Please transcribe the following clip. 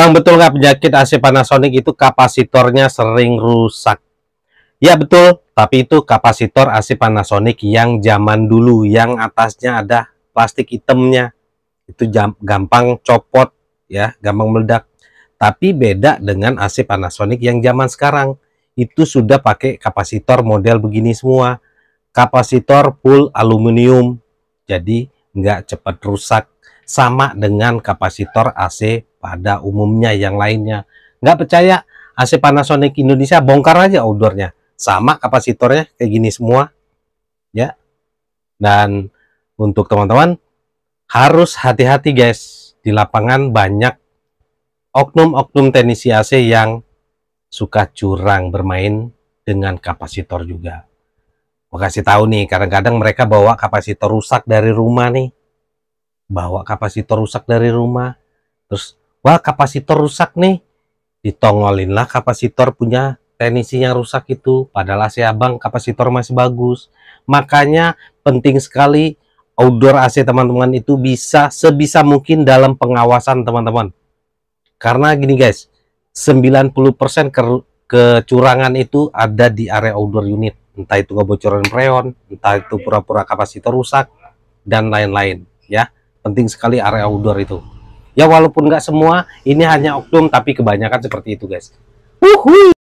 Bang betul nggak penyakit AC Panasonic itu kapasitornya sering rusak? Ya betul, tapi itu kapasitor AC Panasonic yang zaman dulu, yang atasnya ada plastik hitamnya. Itu gampang copot, ya, gampang meledak. Tapi beda dengan AC Panasonic yang zaman sekarang. Itu sudah pakai kapasitor model begini semua. Kapasitor full aluminium. Jadi nggak cepat rusak sama dengan kapasitor AC pada umumnya yang lainnya nggak percaya AC Panasonic Indonesia bongkar aja outdoornya sama kapasitornya kayak gini semua ya dan untuk teman-teman harus hati-hati guys di lapangan banyak oknum-oknum teknisi AC yang suka curang bermain dengan kapasitor juga Gue kasih tahu nih, kadang-kadang mereka bawa kapasitor rusak dari rumah nih. Bawa kapasitor rusak dari rumah. Terus, wah kapasitor rusak nih. Ditongolin lah kapasitor punya teknisi rusak itu. Padahal AC abang kapasitor masih bagus. Makanya penting sekali outdoor AC teman-teman itu bisa sebisa mungkin dalam pengawasan teman-teman. Karena gini guys, 90% ke kecurangan itu ada di area outdoor unit entah itu kebocoran freon, entah itu pura-pura kapasitor rusak dan lain-lain ya. Penting sekali area outdoor itu. Ya walaupun nggak semua, ini hanya oknum tapi kebanyakan seperti itu guys. Uhuh.